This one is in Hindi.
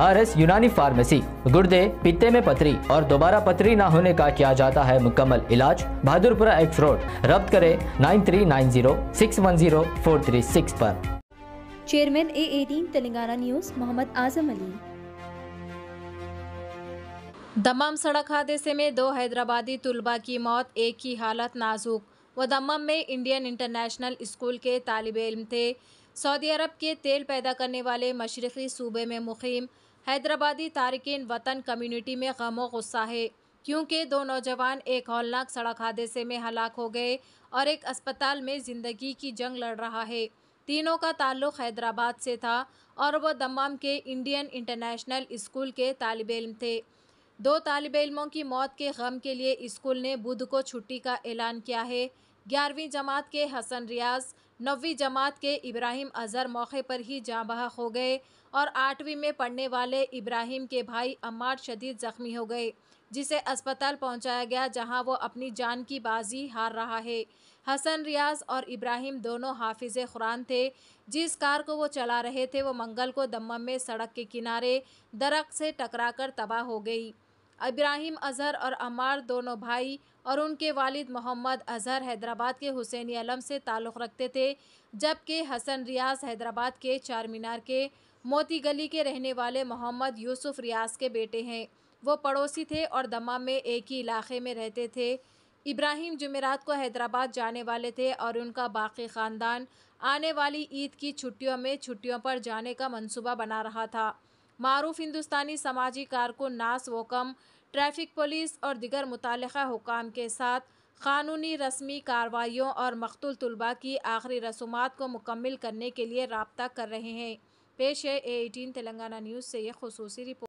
आर एस यूनानी फार्मेसी गुर्दे पित्ते में पथरी और दोबारा पथरी ना होने का किया जाता है मुकम्मल इलाज बहादुरपुरा एक्स रोड रब्त करे nine three nine zero six one zero four three six पर chairman A eighteen Telangana news Mohammed Azam Ali Dammam सड़क हादसे में दो हैदराबादी तुलबा की मौत एक की हालत नाजुक व दमम में इंडियन इंटरनेशनल स्कूल के तालब इम थे सऊदी अरब के तेल पैदा करने वाले मशरक़ी सूबे में मुखीम हैदराबादी तारकिन वतन कम्युनिटी में गम गुस्सा है क्योंकि दो नौजवान एक हौलनाक सड़क हादसे में हलाक हो गए और एक अस्पताल में ज़िंदगी की जंग लड़ रहा है तीनों का ताल्लुक हैदराबाद से था और वह दमाम के इंडियन इंटरनेशनल स्कूल के तालब इम थे दो तालब इलमों की मौत के गम के लिए स्कूल ने बुध को छुट्टी का ऐलान किया है ग्यारहवीं जमात के हसन रियाज नौवीं जमात के इब्राहिम अजहर मौके पर ही बहक हो गए और आठवीं में पढ़ने वाले इब्राहिम के भाई अम्मार शदीद ज़ख्मी हो गए जिसे अस्पताल पहुंचाया गया जहां वो अपनी जान की बाजी हार रहा है हसन रियाज और इब्राहिम दोनों हाफिज कुरान थे जिस कार को वो चला रहे थे वो मंगल को दम्मम में सड़क के किनारे दरख्त से टकराकर तबाह हो गई इब्राहिम अजहर और अमार दोनों भाई और उनके वालिद मोहम्मद अजहर हैदराबाद के हुसैनी आलम से ताल्लुक़ रखते थे जबकि हसन रियाज हैदराबाद के चार मीनार के मोती गली के रहने वाले मोहम्मद यूसुफ रियाज के बेटे हैं वो पड़ोसी थे और दमा में एक ही इलाके में रहते थे इब्राहिम जमेरात को हैदराबाद जाने वाले थे और उनका बाकी ख़ानदान आने वाली ईद की छुट्टियों में छुट्टियों पर जाने का मनसूबा बना रहा था मरूफ हिंदुस्तानी समाजी कारकुन नास वकम ट्रैफिक पुलिस और दिगर मुतल हुकाम के साथ क़ानूनी रस्मी कार्रवाइयों और मकतूल तलबा की आखिरी रसूमात को मुकम्मल करने के लिए रबता कर रहे हैं पेश है ए एटीन तेलंगाना न्यूज़ से यह खसूसी रिपोर्ट